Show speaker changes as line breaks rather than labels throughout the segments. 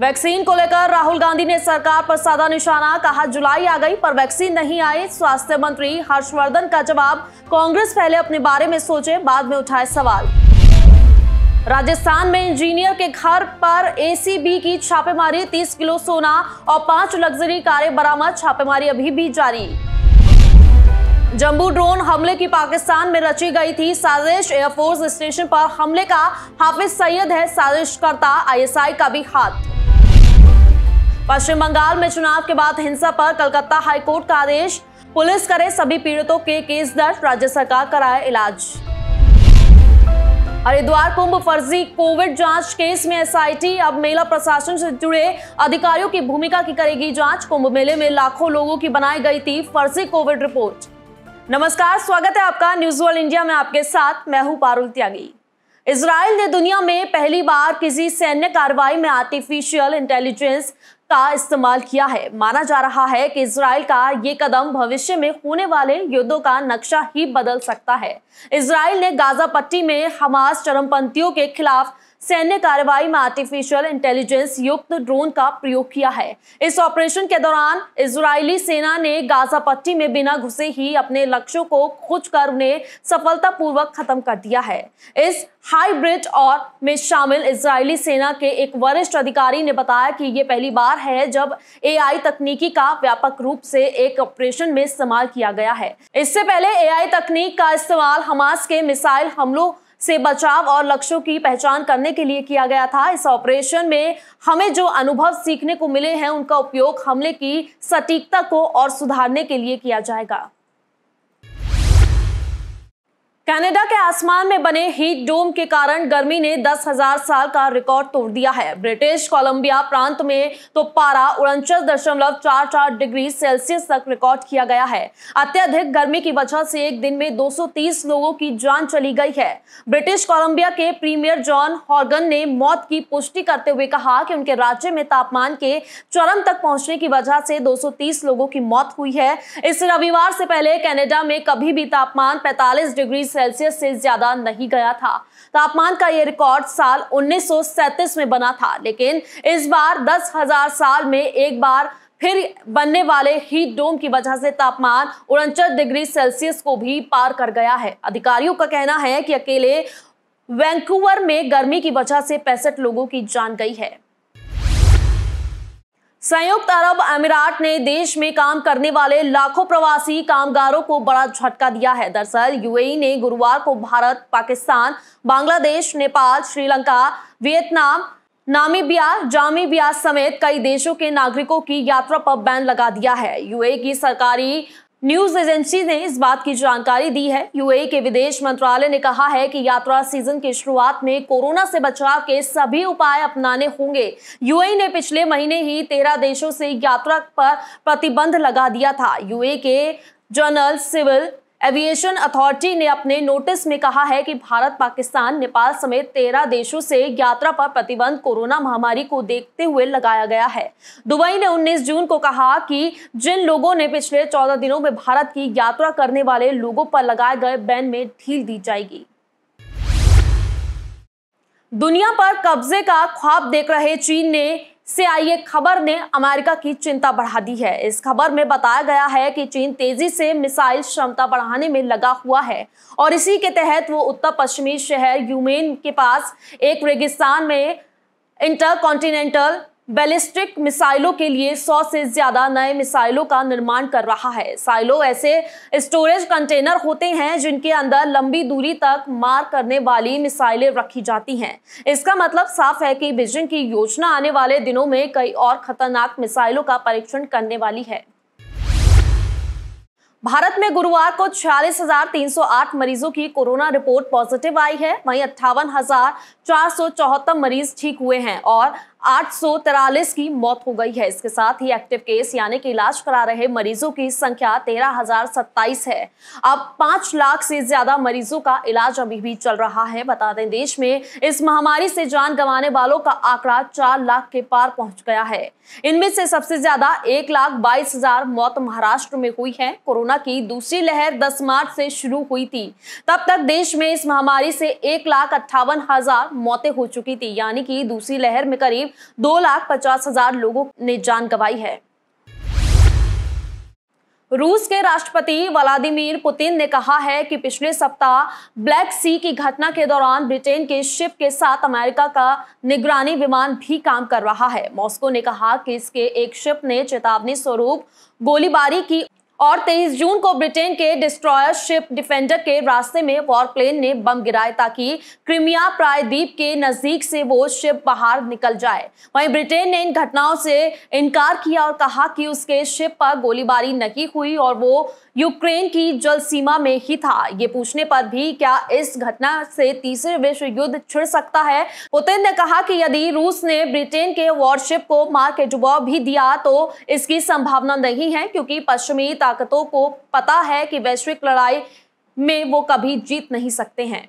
vaccine को लेकर राहुल गांधी ने सरकार पर साधा निशाना कहा जुलाई आ गई पर वैक्सीन नहीं आई स्वास्थ्य मंत्री हर्षवर्धन का जवाब कांग्रेस पहले अपने बारे में सोचे बाद में उठाए सवाल राजस्थान में इंजीनियर के घर पर एसीबी की छापेमारी 30 किलो सोना और पांच लग्जरी कारें बरामद छापेमारी अभी भी जारी जम्बू ड्रोन हमले की पाकिस्तान में रची गई थी साजिश एयरफोर्स स्टेशन पर हमले का हाफिज सैयद है साजिशकर्ता आईएसआई का भी हाथ पश्चिम बंगाल में चुनाव के बाद हिंसा पर कलकत्ता हाईकोर्ट का आदेश पुलिस करे सभी पीड़ितों के केस दर्ज राज्य सरकार कराए इलाज हरिद्वार कुंभ फर्जी कोविड जांच केस में एसआईटी अब मेला प्रशासन से जुड़े अधिकारियों की भूमिका की करेगी जांच कुंभ मेले में लाखों लोगों की बनाई गई थी फर्जी कोविड रिपोर्ट नमस्कार स्वागत है आपका न्यूज वर्ल्ड इंडिया में आपके साथ मैं हूं पारुल त्यागी इसराइल ने दुनिया में पहली बार किसी सैन्य कार्रवाई में आर्टिफिशियल इंटेलिजेंस का इस्तेमाल किया है माना जा रहा है कि इसराइल का ये कदम भविष्य में होने वाले युद्धों का नक्शा ही बदल सकता है इसराइल ने गाजा पट्टी में हमास चरमपंथियों के खिलाफ सैन्य कार्रवाई में आर्टिफिशियल इंटेलिजेंस युक्त ड्रोन का प्रयोग किया है इस ऑपरेशन के दौरान इजरायली सेना ने गाजा पट्टी में बिना घुसे ही अपने लक्ष्यों को खुज कर उन्हें सफलतापूर्वक खत्म कर दिया है इस हाईब्रिड और में शामिल इजरायली सेना के एक वरिष्ठ अधिकारी ने बताया कि ये पहली बार है जब ए तकनीकी का व्यापक रूप से एक ऑपरेशन में इस्तेमाल किया गया है इससे पहले ए तकनीक का इस्तेमाल हमास के मिसाइल हमलों से बचाव और लक्ष्यों की पहचान करने के लिए किया गया था इस ऑपरेशन में हमें जो अनुभव सीखने को मिले हैं उनका उपयोग हमले की सटीकता को और सुधारने के लिए किया जाएगा कनाडा के आसमान में बने हीट डोम के कारण गर्मी ने दस हजार साल का रिकॉर्ड तोड़ दिया है ब्रिटिश कोलंबिया प्रांत में तो पारा उनचास दशमलव चार चार डिग्री सेल्सियस तक रिकॉर्ड किया गया है अत्यधिक गर्मी की वजह से एक दिन में 230 लोगों की जान चली गई है ब्रिटिश कोलंबिया के प्रीमियर जॉन हॉर्गन ने मौत की पुष्टि करते हुए कहा कि उनके राज्य में तापमान के चरम तक पहुंचने की वजह से दो लोगों की मौत हुई है इस रविवार से पहले कैनेडा में कभी भी तापमान पैंतालीस डिग्री सेल्सियस से ज्यादा नहीं गया था तापमान का यह रिकॉर्ड साल 1937 में बना था लेकिन इस बार दस हजार साल में एक बार फिर बनने वाले हीट डोम की वजह से तापमान उनचास डिग्री सेल्सियस को भी पार कर गया है अधिकारियों का कहना है कि अकेले वैंकूवर में गर्मी की वजह से पैंसठ लोगों की जान गई है संयुक्त अरब अमीरात ने देश में काम करने वाले लाखों प्रवासी कामगारों को बड़ा झटका दिया है दरअसल यूएई ने गुरुवार को Bharat Pakistan Bangladesh Nepal Sri Lanka Vietnam Namibia Zambia समेत कई देशों के नागरिकों की यात्रा पर बैन लगा दिया है यूएई की सरकारी न्यूज एजेंसी ने इस बात की जानकारी दी है यूएई के विदेश मंत्रालय ने कहा है कि यात्रा सीजन की शुरुआत में कोरोना से बचाव के सभी उपाय अपनाने होंगे यूएई ने पिछले महीने ही तेरह देशों से यात्रा पर प्रतिबंध लगा दिया था यूएई के जनरल सिविल एविएशन अथॉरिटी ने अपने नोटिस में कहा है कि भारत पाकिस्तान नेपाल समेत तेरह देशों से यात्रा पर प्रतिबंध कोरोना महामारी को देखते हुए लगाया गया है दुबई ने 19 जून को कहा कि जिन लोगों ने पिछले 14 दिनों में भारत की यात्रा करने वाले लोगों पर लगाए गए बैन में ढील दी जाएगी दुनिया पर कब्जे का ख्वाब देख रहे चीन ने से आई एक खबर ने अमेरिका की चिंता बढ़ा दी है इस खबर में बताया गया है कि चीन तेजी से मिसाइल क्षमता बढ़ाने में लगा हुआ है और इसी के तहत वो उत्तर पश्चिमी शहर यूमेन के पास एक रेगिस्तान में इंटर कॉन्टिनेंटल बैलिस्टिक मिसाइलों के लिए 100 से ज्यादा नए मिसाइलों का निर्माण कर रहा है साइलो ऐसे स्टोरेज कंटेनर होते हैं जिनके अंदर लंबी दूरी तक मार करने वाली मिसाइलें रखी जाती हैं इसका मतलब साफ है कि बीजिंग की योजना आने वाले दिनों में कई और खतरनाक मिसाइलों का परीक्षण करने वाली है भारत में गुरुवार को छियालीस मरीजों की कोरोना रिपोर्ट पॉजिटिव आई है वहीं अट्ठावन मरीज ठीक हुए हैं और आठ की मौत हो गई है इसके साथ ही एक्टिव केस यानी कि इलाज करा रहे मरीजों की संख्या तेरह है अब पांच लाख से ज्यादा मरीजों का इलाज अभी भी चल रहा है बता दें देश में इस महामारी से जान गंवाने वालों का आंकड़ा चार लाख के पार पहुंच गया है इनमें से सबसे ज्यादा एक लाख बाईस हजार मौत महाराष्ट्र में हुई है कोरोना की दूसरी लहर दस मार्च से शुरू हुई थी तब तक देश में इस महामारी से एक लाख अट्ठावन हजार मौतें हो चुकी थी यानी कि दूसरी लहर में करीब करीब दो लाख पचास हजार लोगों ने जान गंवाई है रूस के राष्ट्रपति व्लादिमीर पुतिन ने कहा है कि पिछले सप्ताह ब्लैक सी की घटना के दौरान ब्रिटेन के शिप के साथ अमेरिका का निगरानी विमान भी काम कर रहा है मॉस्को ने कहा कि इसके एक शिप ने चेतावनी स्वरूप गोलीबारी की और 23 जून को ब्रिटेन के डिस्ट्रॉयर शिप डिफेंडर के रास्ते में वॉरप्लेन ने बम गिराए ताकि क्रिमिया प्रायद्वीप के नजदीक से वो शिप बाहर निकल जाए वहीं ब्रिटेन ने इन घटनाओं से इनकार किया और कहा कि उसके शिप पर गोलीबारी नहीं हुई और वो यूक्रेन की जल सीमा में ही था ये पूछने पर भी क्या इस घटना से तीसरे विश्व युद्ध छिड़ सकता है पुतिन ने कहा कि यदि रूस ने ब्रिटेन के वॉरशिप को मार के जुबाव भी दिया तो इसकी संभावना नहीं है क्योंकि पश्चिमी ताकतों को पता है कि वैश्विक लड़ाई में वो कभी जीत नहीं सकते हैं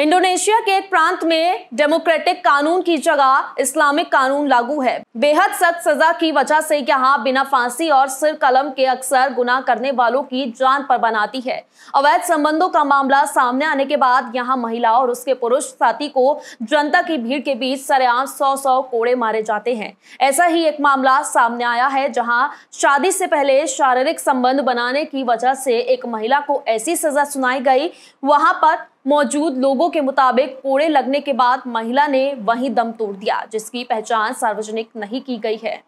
इंडोनेशिया के एक प्रांत में डेमोक्रेटिक कानून की जगह इस्लामिक कानून लागू है बेहद सख्त सजा की वजह से यहाँ बिना फांसी और सिर कलम के अक्सर गुनाह करने वालों की जान पर बनाती है अवैध संबंधों का मामला सामने आने के बाद यहाँ महिला और उसके पुरुष साथी को जनता की भीड़ के बीच सरेआम सौ सौ कोड़े मारे जाते हैं ऐसा ही एक मामला सामने आया है जहाँ शादी से पहले शारीरिक संबंध बनाने की वजह से एक महिला को ऐसी सजा सुनाई गई वहां पर मौजूद लोगों के मुताबिक कोड़े लगने के बाद महिला ने वहीं दम तोड़ दिया जिसकी पहचान सार्वजनिक नहीं की गई है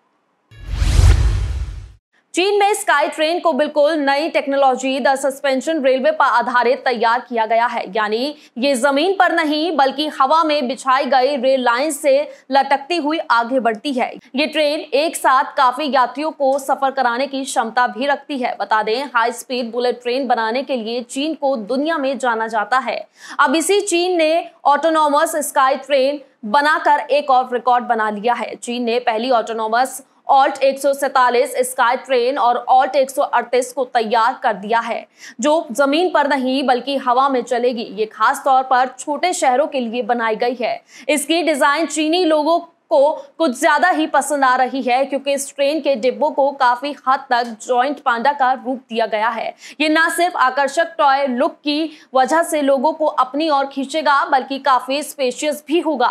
चीन में स्काई ट्रेन को बिल्कुल नई टेक्नोलॉजी द सस्पेंशन रेलवे पर आधारित तैयार किया गया है यानी ये जमीन पर नहीं बल्कि हवा में बिछाई गई रेल लाइन से लटकती हुई आगे बढ़ती है ये ट्रेन एक साथ काफी यात्रियों को सफर कराने की क्षमता भी रखती है बता दें हाई स्पीड बुलेट ट्रेन बनाने के लिए चीन को दुनिया में जाना जाता है अब इसी चीन ने ऑटोनोमस स्काई ट्रेन बनाकर एक और रिकॉर्ड बना लिया है चीन ने पहली ऑटोनोमस ऑल्ट एक स्काई ट्रेन और ऑल्ट 138 को तैयार कर दिया है जो जमीन पर नहीं बल्कि हवा में चलेगी ये खास तौर पर छोटे शहरों के लिए बनाई गई है इसकी डिजाइन चीनी लोगों को कुछ ज्यादा ही पसंद आ रही है क्योंकि इस ट्रेन के डिब्बों को काफी हद तक जॉइंट पांडा का रूप दिया गया है ये ना सिर्फ आकर्षक टॉय लुक की वजह से लोगों को अपनी ओर खींचेगा बल्कि काफी स्पेशियस भी होगा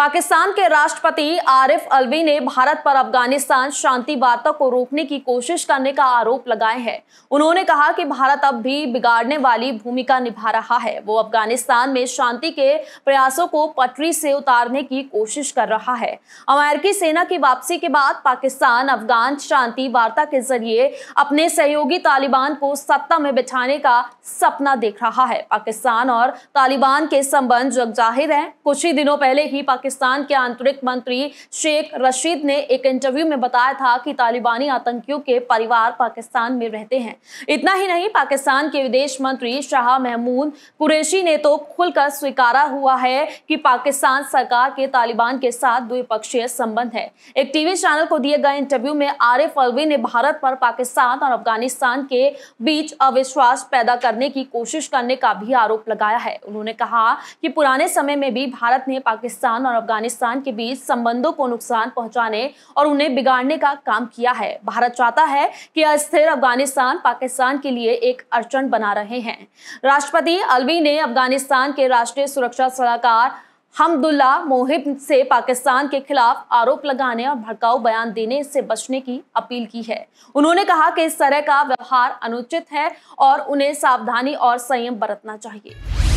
पाकिस्तान के राष्ट्रपति आरिफ अलवी ने भारत पर अफगानिस्तान शांति वार्ता को रोकने की कोशिश करने का आरोप लगाए हैं उन्होंने कहा कि भारत अब भी बिगाड़ने वाली भूमिका निभा रहा है वो अफगानिस्तान में शांति के प्रयासों को पटरी से उतारने की कोशिश कर रहा है अमेरिकी सेना की वापसी के बाद पाकिस्तान अफगान शांति वार्ता के जरिए अपने सहयोगी तालिबान को सत्ता में बिठाने का सपना देख रहा है पाकिस्तान और तालिबान के संबंध जग जाहिर हैं कुछ ही दिनों पहले ही पाकिस्तान पाकिस्तान के आंतरिक मंत्री शेख रशीद ने एक इंटरव्यू में बताया था कि तालिबानी आतंकियों के परिवार पाकिस्तान में रहते हैं इतना ही नहीं पाकिस्तान के विदेश मंत्री शाह महमूद कुरैशी ने तो खुलकर स्वीकारा हुआ है कि पाकिस्तान सरकार के तालिबान के साथ द्विपक्षीय संबंध है एक टीवी चैनल को दिए गए इंटरव्यू में आरिफ अलवी ने भारत पर पाकिस्तान और अफगानिस्तान के बीच अविश्वास पैदा करने की कोशिश करने का भी आरोप लगाया है उन्होंने कहा कि पुराने समय में भी भारत ने पाकिस्तान और अफगानिस्तान के बीच संबंधों को नुकसान पहुंचाने और उन्हें बिगाड़ने का काम किया है भारत चाहता है कि अस्थिर अफगानिस्तान पाकिस्तान के लिए एक अड़चन बना रहे हैं राष्ट्रपति अलवी ने अफगानिस्तान के राष्ट्रीय सुरक्षा सलाहकार हमदुल्ला मोहिब से पाकिस्तान के खिलाफ आरोप लगाने और भड़काऊ बयान देने से बचने की अपील की है उन्होंने कहा कि इस तरह का व्यवहार अनुचित है और उन्हें सावधानी और संयम बरतना चाहिए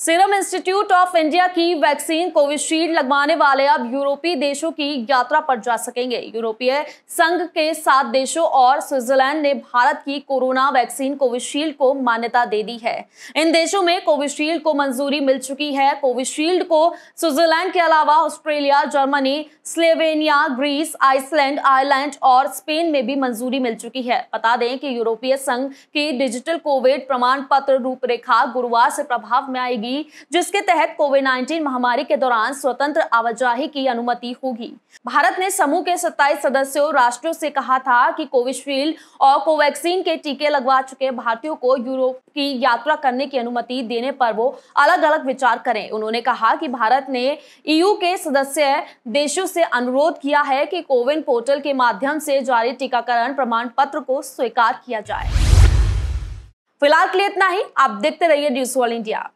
सीरम इंस्टीट्यूट ऑफ इंडिया की वैक्सीन कोविशील्ड लगवाने वाले अब यूरोपीय देशों की यात्रा पर जा सकेंगे यूरोपीय संघ के सात देशों और स्विट्जरलैंड ने भारत की कोरोना वैक्सीन कोविशील्ड को मान्यता दे दी है इन देशों में कोविशील्ड को मंजूरी मिल चुकी है कोविशील्ड को स्विट्जरलैंड के अलावा Australia Germany Slovenia Greece Iceland Ireland और स्पेन में भी मंजूरी मिल चुकी है बता दें कि यूरोपीय संघ की डिजिटल कोविड प्रमाण पत्र रूपरेखा गुरुवार से प्रभाव में आएगी होगी जिसके तहत कोविड 19 महामारी के दौरान स्वतंत्र आवाजाही की अनुमति होगी भारत ने समूह के 27 सदस्यों राष्ट्रों से कहा था कि कोविशील्ड और कोवैक्सीन के टीके लगवा चुके भारतीयों को यूरोप की यात्रा करने की अनुमति देने पर वो अलग अलग विचार करें उन्होंने कहा कि भारत ने ईयू के सदस्य देशों से अनुरोध किया है कि कोविन पोर्टल के माध्यम से जारी टीकाकरण प्रमाण पत्र को स्वीकार किया जाए फिलहाल के लिए इतना ही आप देखते रहिए न्यूज वॉल इंडिया